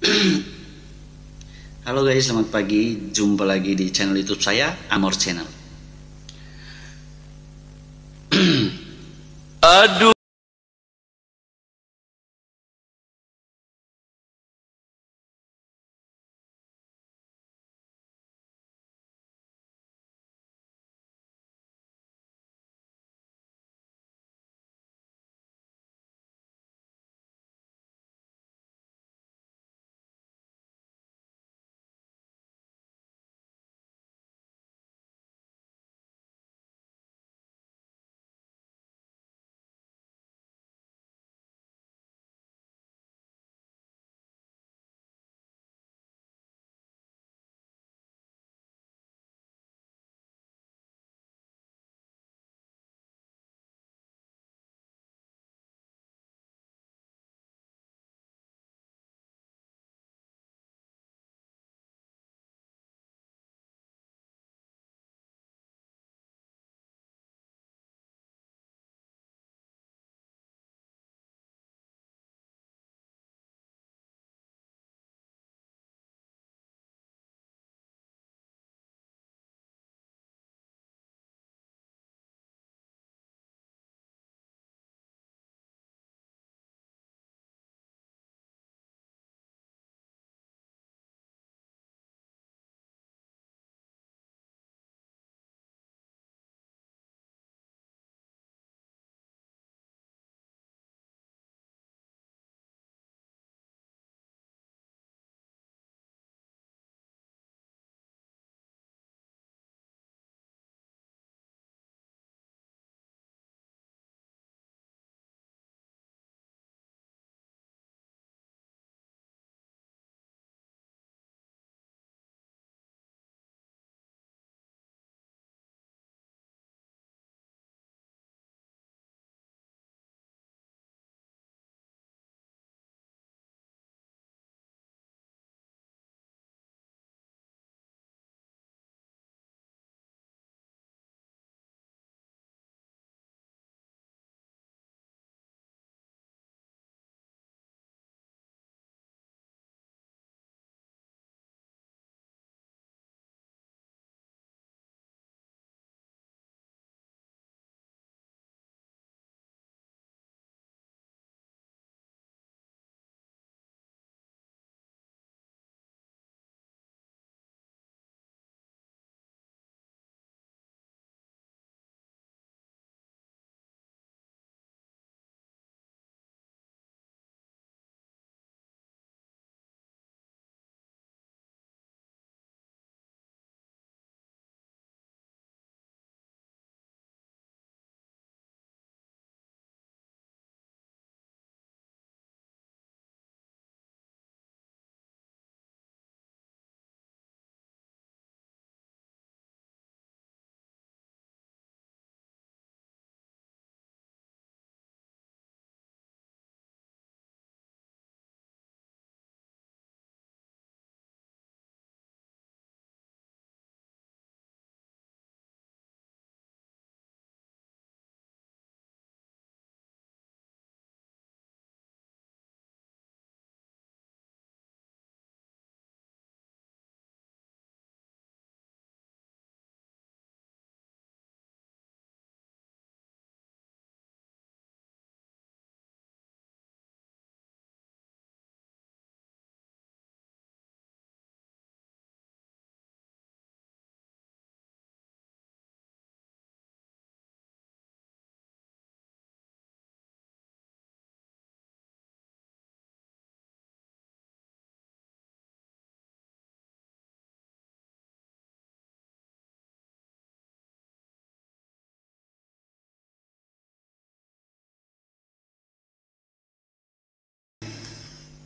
Halo guys, selamat pagi. Jumpa lagi di channel YouTube saya, Amor Channel. Aduh.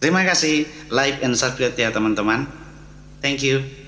Terima kasih like and subscribe ya teman-teman. Thank you.